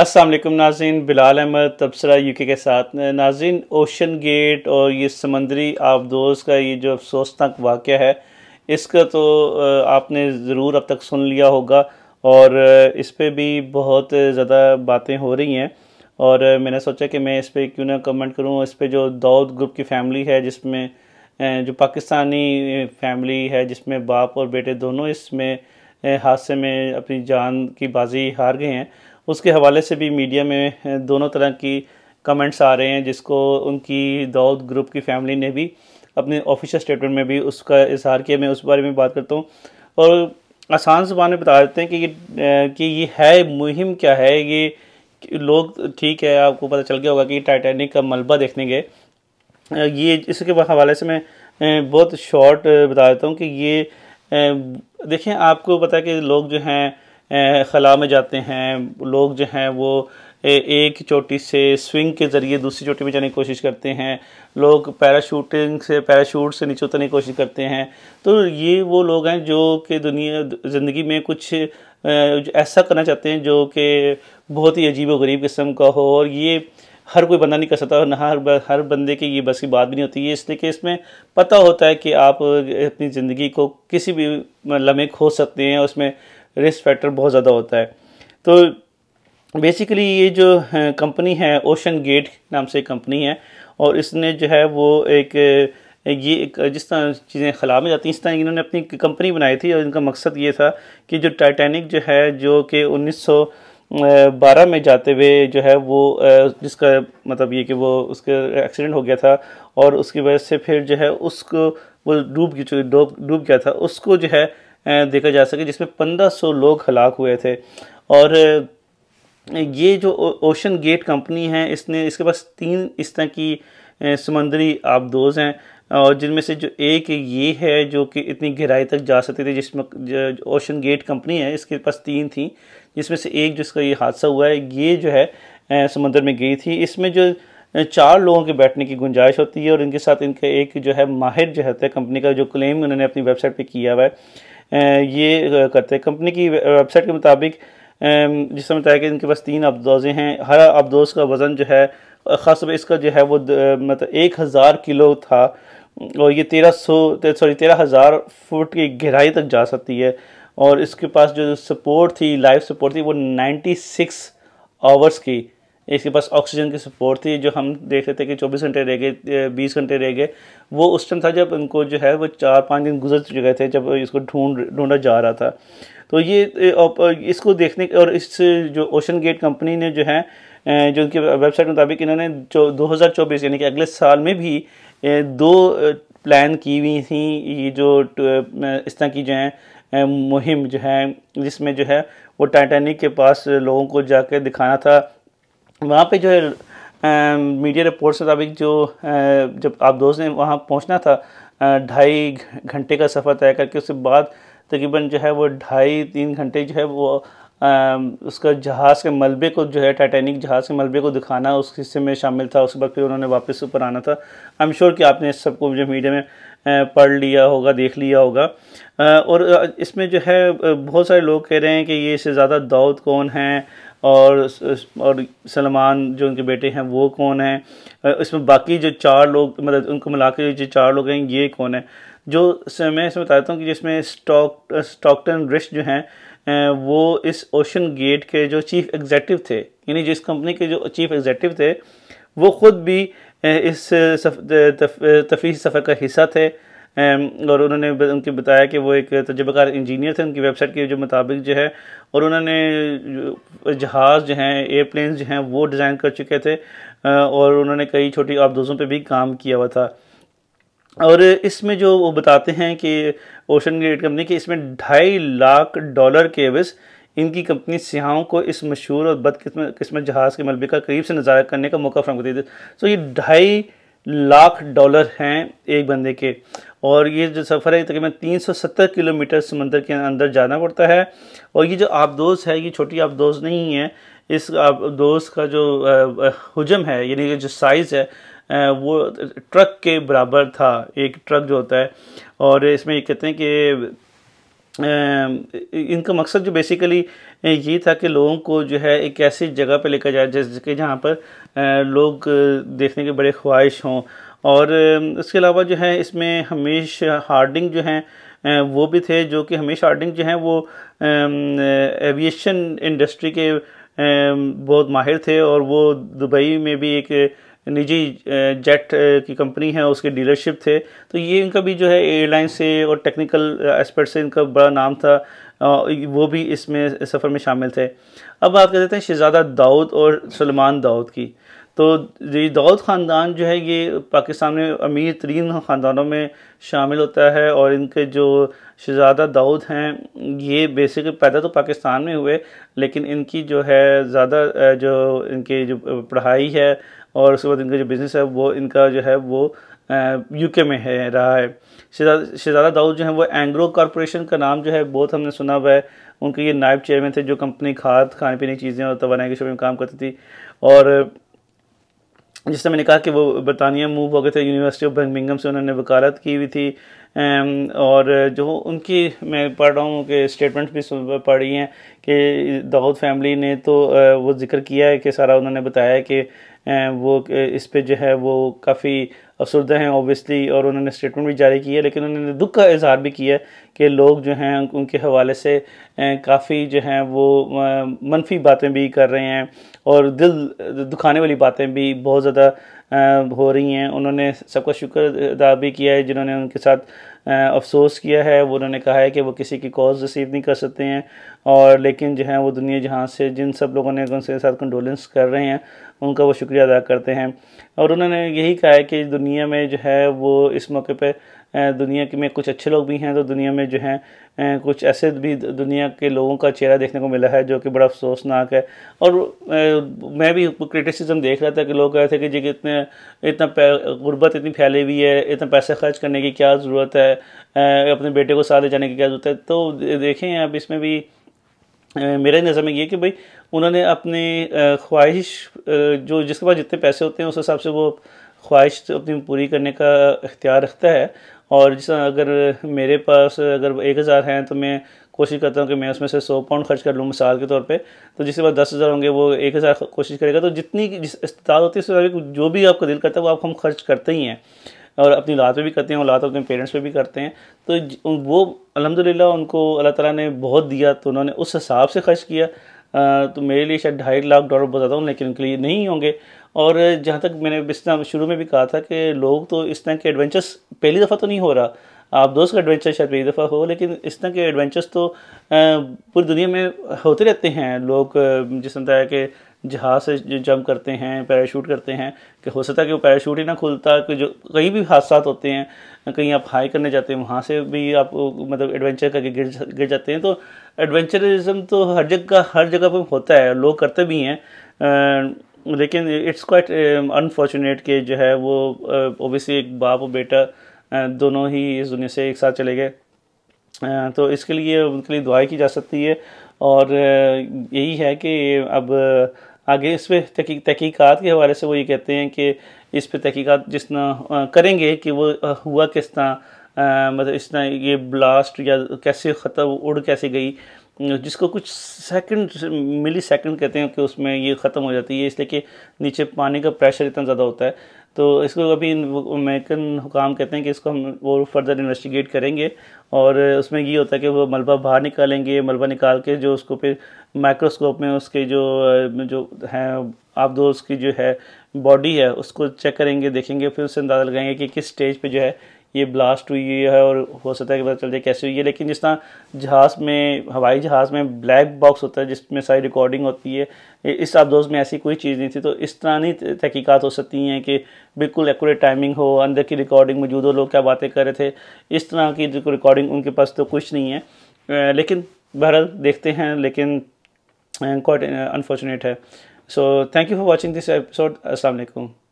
असलम नाजीन बिलाल अहमद तबसरा यूके के साथ नाजीन ओशन गेट और ये समंदरी आबदोज़ का ये जो अफसोसनाक वाक़ है इसका तो आपने ज़रूर अब तक सुन लिया होगा और इस पर भी बहुत ज़्यादा बातें हो रही हैं और मैंने सोचा कि मैं इस पर क्यों ना कमेंट करूँ इस पर जो दाऊद ग्रुप की फ़ैमिली है जिसमें जो पाकिस्तानी फैमिली है जिसमें बाप और बेटे दोनों इसमें हादसे में अपनी जान की बाजी हार गए हैं उसके हवाले से भी मीडिया में दोनों तरह की कमेंट्स आ रहे हैं जिसको उनकी दाऊद ग्रुप की फैमिली ने भी अपने ऑफिशियल स्टेटमेंट में भी उसका इजहार किया मैं उस बारे में बात करता हूँ और आसान जबान में बता देते हैं कि ये कि ये है मुहिम क्या है ये लोग ठीक है आपको पता चल गया होगा कि टाइटैनिक का मलबा देखने गए ये इसके हवाले से मैं बहुत शॉर्ट बता देता हूँ कि ये देखें आपको पता है कि लोग जो हैं खला में जाते हैं लोग जो हैं वो एक चोटी से स्विंग के ज़रिए दूसरी चोटी में जाने की कोशिश करते हैं लोग पैराशूटिंग से पैराशूट से नीचे उतरने की कोशिश करते हैं तो ये वो लोग हैं जो कि दुनिया ज़िंदगी में कुछ ऐसा करना चाहते हैं जो कि बहुत ही अजीब व गरीब किस्म का हो और ये हर कोई बंदा नहीं कर सकता और ना हर हर बंदे की ये बस की बात भी नहीं होती है इसलिए कि इसमें पता होता है कि आप अपनी ज़िंदगी को किसी भी लम्हे खो सकते हैं उसमें रिस्क फैक्टर बहुत ज़्यादा होता है तो बेसिकली ये जो कंपनी है ओशन गेट नाम से कंपनी है और इसने जो है वो एक ये एक जिस तरह चीज़ें खला में जाती हैं इस तरह इन्होंने अपनी कंपनी बनाई थी और इनका मकसद ये था कि जो टाइटैनिक जो है जो कि 1912 में जाते हुए जो है वो जिसका मतलब ये कि वो उसका एक्सीडेंट हो गया था और उसकी वजह से फिर जो है उसको वो डूब डूब डूब गया था उसको जो है देखा जा सके जिसमें पंद्रह सौ लोग हलाक हुए थे और ये जो ओशन गेट कंपनी है इसने इसके पास तीन इस तरह की समंदरी आबदोज हैं और जिनमें से जो एक ये है जो कि इतनी गहराई तक जा सकती थी जिसमें ओशन गेट कंपनी है इसके पास तीन थी जिसमें से एक जिसका ये हादसा हुआ है ये जो है समंदर में गई थी इसमें जो चार लोगों के बैठने की गुंजाइश होती है और इनके साथ इनका एक जो है माहिर जो है कंपनी का जो क्लेम उन्होंने अपनी वेबसाइट पे किया हुआ है ये करते हैं कंपनी की वेबसाइट के मुताबिक जिसमें बताया कि इनके पास तीन अफदोज़ें हैं हर अफदोज़ का वज़न जो है ख़ास तौर इसका जो है वो मतलब एक हज़ार किलो था और ये तेरह सौ सॉरी तेरह हज़ार फुट की गहराई तक जा सकती है और इसके पास जो सपोर्ट थी लाइफ सपोर्ट थी वो नाइन्टी सिक्स आवर्स की इसके पास ऑक्सीजन की सपोर्ट थी जो हम देख रहे थे कि 24 घंटे रह गए 20 घंटे रह गए वो उस टाइम था जब इनको जो है वो चार पाँच दिन गुजर चुके थे जब इसको ढूंढ ढूंढा जा रहा था तो ये इसको देखने और इस जो ओशन गेट कंपनी ने जो है जो उनकी वेबसाइट के मुताबिक इन्होंने जो दो यानी कि अगले साल में भी दो प्लान की हुई थी ये जो इस तरह की जो है मुहिम जो है जिसमें जो है वो टाइटैनिक के पास लोगों को जाकर दिखाना था वहाँ पे जो है मीडिया रिपोर्ट्स के मुताबिक जो आ, जब आप दोस्त ने वहाँ पहुँचना था ढाई घंटे का सफ़र तय करके उसके बाद तकरीबन जो है वो ढाई तीन घंटे जो है वो आ, उसका जहाज़ के मलबे को जो है टाइटेनिक जहाज़ के मलबे को दिखाना उस हिस्से में शामिल था उसके बाद फिर उन्होंने वापस ऊपर आना था आई एम श्योर कि आपने इस सबको जो मीडिया में पढ़ लिया होगा देख लिया होगा और इसमें जो है बहुत सारे लोग कह रहे हैं कि ये इससे ज़्यादा दाऊद कौन है और और सलमान जो उनके बेटे हैं वो कौन हैं इसमें बाकी जो चार लोग मतलब उनको मिला के जो चार लोग हैं ये कौन है जो मैं इसमें बताता हूँ कि जिसमें स्टॉक स्टॉकटन रिश जो हैं वो इस ओशन गेट के जो चीफ एग्जेक्टिव थे यानी जिस कंपनी के जो चीफ एग्जेक्टिव थे वो ख़ुद भी इस तफरी सफ़र का हिस्सा थे Um, और उन्होंने उनके बताया कि वो एक तजर्बाकार इंजीनियर थे उनकी वेबसाइट के जो मुताबिक जो है और उन्होंने जहाज़ जो हैं एयरप्लेन जो हैं वो डिज़ाइन कर चुके थे और उन्होंने कई छोटी आबदोज़ों पर भी काम किया हुआ था और इसमें जो वो बताते हैं कि ओशन ग्रेड कंपनी की इसमें ढाई लाख डॉलर के एवज इनकी कंपनी सियाहों को इस मशहूर और बदकिस्मत जहाज़ के मलबे का करीब से नज़ारा करने का मौका फराम करती थी सो तो ये ढाई लाख डॉलर हैं एक बंदे के और ये जो सफ़र है तकरीबन 370 किलोमीटर समंदर के अंदर जाना पड़ता है और ये जो आबदोज है ये छोटी आबदोज नहीं है इस आबदोज का जो हजम है यानी कि जो साइज़ है वो ट्रक के बराबर था एक ट्रक जो होता है और इसमें ये कहते हैं कि इनका मकसद जो बेसिकली ये था कि लोगों को जो है एक ऐसी जगह पर लेकर जाए जैसे कि जहाँ पर लोग देखने के बड़े ख्वाहिश हों और इसके अलावा जो है इसमें हमेश हार्डिंग जो हैं वो भी थे जो कि हमेश हार्डिंग जो हैं वो एविएशन इंडस्ट्री के बहुत माहिर थे और वो दुबई में भी एक निजी जेट की कंपनी है उसके डीलरशिप थे तो ये इनका भी जो है एयरलाइन से और टेक्निकल एस्पेक्ट से इनका बड़ा नाम था वो भी इसमें सफ़र में शामिल थे अब बात कर देते हैं शहजादा दाऊद और सलमान दाऊद की तो ये दाऊद ख़ानदान जो है ये पाकिस्तान में अमीर तरीन ख़ानदानों में शामिल होता है और इनके जो शहजादा दाऊद हैं ये बेसिक पैदा तो पाकिस्तान में हुए लेकिन इनकी जो है ज़्यादा जो इनकी जो पढ़ाई है और उसके बाद इनका जो बिज़नेस है वो इनका जो है वो यूके में है रहा है शहजादा दाऊद जो है वो एंग्रो कॉरपोरेशन का नाम जो है बहुत हमने सुना हुआ है उनके ये नायब चेयरमैन थे जो कंपनी खाद खाने पीने की चीज़ें और तोानाई के शोबे में काम करती थी और जिससे मैंने कहा कि वो बरतानिया मूव हो गए थे यूनिवर्सिटी ऑफ बर्मिंगम से उन्होंने वकालत की हुई थी और जो उनकी मैं पढ़ रहा हूँ कि स्टेटमेंट्स भी पढ़ी हैं कि दाऊद फैमिली ने तो वो जिक्र किया है कि सारा उन्होंने बताया कि वो इस पर जो है वो काफ़ी असरदा हैं ओबियसली और उन्होंने स्टेटमेंट भी जारी की है लेकिन उन्होंने दुख का इजहार भी किया कि लोग जो हैं उनके हवाले से काफ़ी जो हैं वो मनफी बातें भी कर रहे हैं और दिल दुखाने वाली बातें भी बहुत ज़्यादा हो रही हैं उन्होंने सबका शुक्र अदा भी किया है जिन्होंने उनके साथ अफसोस किया है वो उन्होंने कहा है कि वो किसी की कॉज रिसीव नहीं कर सकते हैं और लेकिन जो है वो दुनिया जहाँ से जिन सब लोगों ने उनके साथ कंडोलेंस कर रहे हैं उनका वो शुक्रिया अदा करते हैं और उन्होंने यही कहा है कि दुनिया में जो है वो इस मौके पर दुनिया के में कुछ अच्छे लोग भी हैं तो दुनिया में जो है कुछ ऐसे भी दुनिया के लोगों का चेहरा देखने को मिला है जो कि बड़ा अफसोसनाक है और मैं भी क्रिटिसिज्म देख रहा था कि लोग कह रहे थे कि जी इतने इतना गुर्बत इतनी फैली हुई है इतना पैसा खर्च करने की क्या ज़रूरत है अपने बेटे को साथ ले जाने की क्या ज़रूरत है तो देखें अब इसमें भी मेरे नज़र में ये कि भाई उन्होंने अपनी ख्वाहिश जो जिसके पास जितने पैसे होते हैं उस हिसाब से वो ख्वाहिश अपनी पूरी करने का इख्तियार रखता है और जिस अगर मेरे पास अगर एक हज़ार हैं तो मैं कोशिश करता हूँ कि मैं उसमें से सौ पाउंड खर्च कर लूँ मिसाल के तौर पे तो जिसके पास दस हज़ार होंगे वो एक हज़ार कोशिश करेगा तो जितनी जिस इस्तात होती है उसके जो भी आपका दिल करता है वो आप हम खर्च करते ही हैं और अपनी लात पे भी करते हैं और लात अपने पेरेंट्स पे भी करते हैं तो वो अलहमदिल्ला उनको अल्लाह तला ने बहुत दिया तो उन्होंने उस हिसाब से खर्च किया तो मेरे लिए शायद ढाई लाख डॉलर बहुत ज़्यादा लेकिन उनके लिए नहीं होंगे और जहाँ तक मैंने बिस्ना शुरू में भी कहा था कि लोग तो इस तरह के एडवेंचर्स पहली दफ़ा तो नहीं हो रहा आप दोस्त का एडवेंचर शायद पहली दफ़ा हो लेकिन इस तरह के एडवेंचर्स तो पूरी दुनिया में होते रहते हैं लोग जिस तरह के कि जहाज से जंप करते हैं पैराशूट करते हैं कि हो सकता है कि वो पैराशूट ही ना खुलता कि जो कहीं भी हादसा होते हैं कहीं आप हाई करने जाते हैं वहाँ से भी आप मतलब एडवेंचर करके गिर गिर जाते हैं तो एडवेंचरिज्म तो हर जगह हर जगह पर होता है लोग करते भी हैं लेकिन इट्स क्वाइट अनफॉर्चुनेट कि जो है वो ओबियसली uh, एक बाप और बेटा uh, दोनों ही इस दुनिया से एक साथ चले गए uh, तो इसके लिए उनके लिए दुआई की जा सकती है और यही है कि अब आगे इस पर तहकीक़ात के हवाले से वो ये कहते हैं कि इस पर तहकीक़ात जिस तरह करेंगे कि वो हुआ किस तरह मतलब इस तरह ये ब्लास्ट या कैसे ख़त्म उड़ कैसे गई जिसको कुछ सेकंड मिली सेकंड कहते हैं कि उसमें ये ख़त्म हो जाती है इसलिए कि नीचे पानी का प्रेशर इतना ज़्यादा होता है तो इसको अभी अमेरिकन हुकाम कहते हैं कि इसको हम वो फर्दर इन्वेस्टिगेट करेंगे और उसमें ये होता है कि वो मलबा बाहर निकालेंगे मलबा निकाल के जो उसको फिर माइक्रोस्कोप में उसके जो जो हैं दो उसकी जो है बॉडी है उसको चेक करेंगे देखेंगे फिर उससे अंदाज़ा लगाएंगे कि किस स्टेज पे जो है ये ब्लास्ट हुई है और हो सकता है कि पता चल जाए कैसे हुई है लेकिन जिस तरह जहाज़ में हवाई जहाज़ में ब्लैक बॉक्स होता है जिसमें सारी रिकॉर्डिंग होती है इस आबदोज में ऐसी कोई चीज़ नहीं थी तो इस तरह नहीं तहकीक़ात हो सकती हैं कि बिल्कुल एक्यूरेट टाइमिंग हो अंदर की रिकॉर्डिंग मौजूद हो लोग क्या बातें कर रहे थे इस तरह की रिकॉर्डिंग उनके पास तो कुछ नहीं है लेकिन बहरहाल देखते हैं लेकिन क्वाइट अनफॉर्चुनेट है so thank you for watching this episode असल